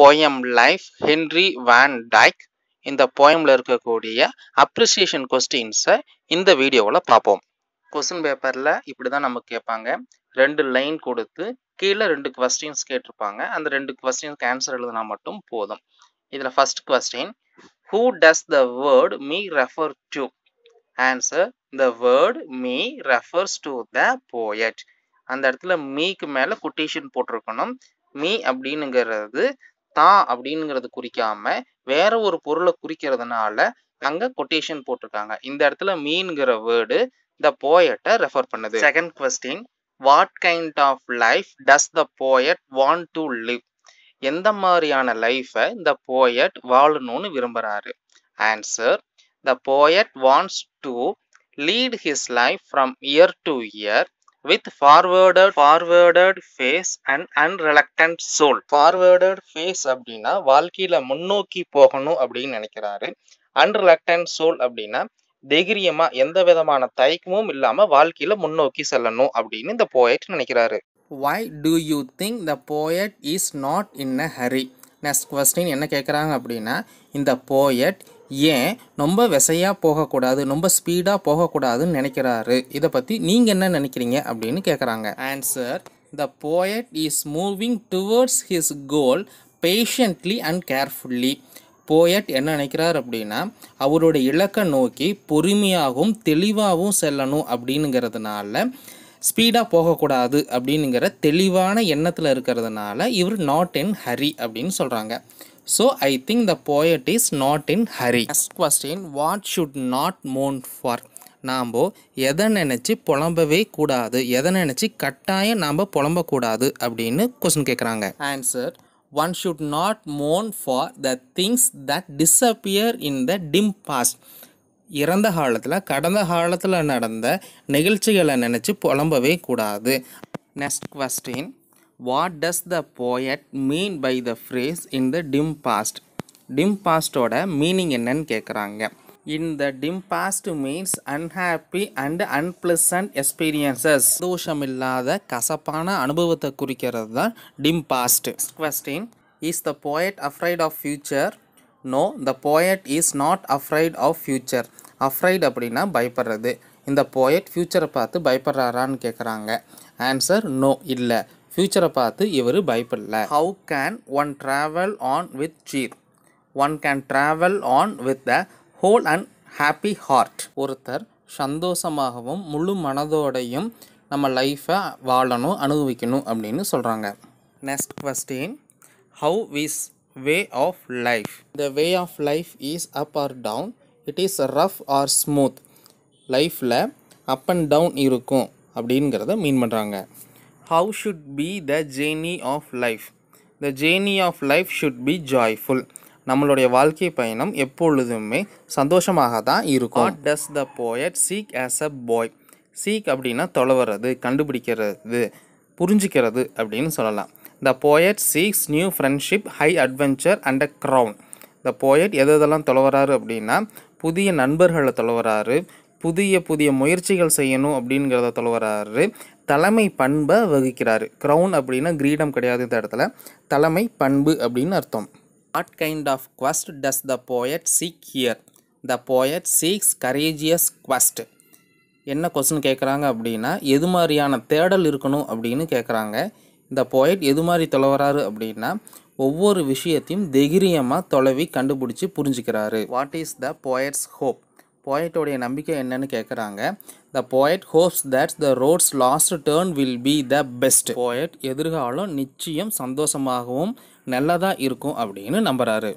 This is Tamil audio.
Poem life Henry Van Dyke இந்த போயமில் இருக்கக்கூடிய அப்ரிசியேஷன் கொஸ்டின்ஸை இந்த வீடியோவில் பார்ப்போம் கொஸ்டின் பேப்பரில் இப்படி தான் நமக்கு கேட்பாங்க ரெண்டு லைன் கொடுத்து கீழே ரெண்டு கொஸ்டின்ஸ் கேட்டிருப்பாங்க அந்த ரெண்டு கொஸ்டின்ஸ்க்கு ஆன்சர் எழுதுனா மட்டும் போதும் இதில் first question who does the word me refer to answer the word me refers to the poet அந்த இடத்துல மீக்கு மேலே கொட்டேஷன் போட்டிருக்கணும் மீ அப்படிங்கிறது தான் அப்படிங்கிறது குறிக்காம வேற ஒரு பொருளை குறிக்கிறதுனால அங்க கொட்டேஷன் போட்டிருக்காங்க இந்த இடத்துல மீன்கிற வேர்டு த போயட்டை ரெஃபர் பண்ணுது second question what kind of life does the poet want to live எந்த மாதிரியான லைஃப்பை இந்த போயட் வாழணும்னு விரும்புகிறாரு answer the poet wants to lead his life from year to year with forwarded forwarded face and unreluctant soul forwarded face அப்படின்னா வாழ்க்கையில் முன்னோக்கி போகணும் அப்படின்னு நினைக்கிறாரு unreluctant soul அப்படின்னா தைரியமா எந்த விதமான தயக்கமும் இல்லாம வாழ்க்கையில முன்னோக்கி செல்லணும் அப்படின்னு இந்த போயட் நினைக்கிறாரு why do you think the poet is not in a hurry next question என்ன கேட்குறாங்க அப்படின்னா இந்த போயட் ஏன் ரொம்ப விசையாக போகக்கூடாது ரொம்ப ஸ்பீடாக போகக்கூடாதுன்னு நினைக்கிறாரு இதை பற்றி நீங்கள் என்ன நினைக்கிறீங்க அப்படின்னு கேட்குறாங்க answer the poet is moving towards his goal patiently and carefully poet என்ன நினைக்கிறார் அப்படின்னா அவருடைய இலக்கை நோக்கி பொறுமையாகவும் தெளிவாகவும் செல்லணும் அப்படிங்கிறதுனால ஸ்பீடாக போகக்கூடாது அப்படிங்கிற தெளிவான எண்ணத்தில் இருக்கிறதுனால இவர் நாட் இன் ஹரி அப்படின்னு சொல்கிறாங்க So I think the poet is not in hurry. Next question, what should not mourn for? நாம் எதை நினச்சி புலம்பவே கூடாது எதை நினச்சி கட்டாயம் நாம் புலம்பக்கூடாது அப்படின்னு கொஸ்டின் கேட்குறாங்க answer one should not moan for the things that disappear in the dim past இறந்த காலத்தில் கடந்த காலத்தில் நடந்த நிகழ்ச்சிகளை நினச்சி புலம்பவே கூடாது next question what does the poet mean by the phrase in the dim past dim பாஸ்டோட மீனிங் என்னன்னு கேட்குறாங்க இந்த dim past means unhappy and unpleasant experiences இல்லாத கசப்பான அனுபவத்தை குறிக்கிறது தான் dim past question is the poet afraid of future no the poet is not afraid of future afraid அப்படின்னா பயப்படுறது இந்த போயட் ஃப்யூச்சரை பார்த்து பயப்படுறாரான்னு கேட்குறாங்க ஆன்சர் நோ இல்லை ஃப்யூச்சரை பார்த்து இவர் பயப்படல how can one travel on with cheer one can travel on with the whole and happy heart ஒருத்தர் சந்தோஷமாகவும் முழு மனதோடையும் நம்ம லைஃப்பை வாழணும் அனுபவிக்கணும் அப்படின்னு சொல்கிறாங்க next question how is way of life the way of life is up or down it is rough or smooth லைஃப்பில் அப் அண்ட் டவுன் இருக்கும் அப்படிங்கிறத மீன் பண்ணுறாங்க how should be the journey of life the journey of life should be joyful நம்மளுடைய வாழ்க்கை பயணம் எப்பொழுதுமே சந்தோஷமாக தான் இருக்கும் what does the poet seek as a boy seek அப்படின்னா தொலைவறது கண்டுபிடிக்கிறது புரிஞ்சுக்கிறது அப்படின்னு சொல்லலாம் the poet seeks new friendship high adventure and a crown the poet எது எதெல்லாம் தொலைவராரு அப்படின்னா புதிய நண்பர்களை தொலைவராரு புதிய புதிய முயற்சிகள் செய்யணும் அப்படிங்கிறத தொலைவராரு தலைமை பண்பை வகிக்கிறார் க்ரௌன் அப்படின்னா கிரீடம் கிடையாது இந்த இடத்துல தலைமை பண்பு அப்படின்னு அர்த்தம் what kind of quest does the poet seek here the poet seeks courageous quest என்ன கொஸ்டின் கேட்குறாங்க அப்படின்னா எது மாதிரியான தேடல் இருக்கணும் அப்படின்னு கேட்குறாங்க இந்த போயட் எது மாதிரி தொலைவராரு அப்படின்னா ஒவ்வொரு விஷயத்தையும் தைரியமாக தொலைவி கண்டுபிடிச்சி புரிஞ்சுக்கிறாரு what is the poet's hope போயட்டோடைய நம்பிக்கை என்னன்னு கேட்குறாங்க the poet hopes that's the road's last turn will be the best poet எதிர்காலம் நிச்சயம் சந்தோஷமாகவும் நல்லதாக இருக்கும் அப்படின்னு நம்புகிறாரு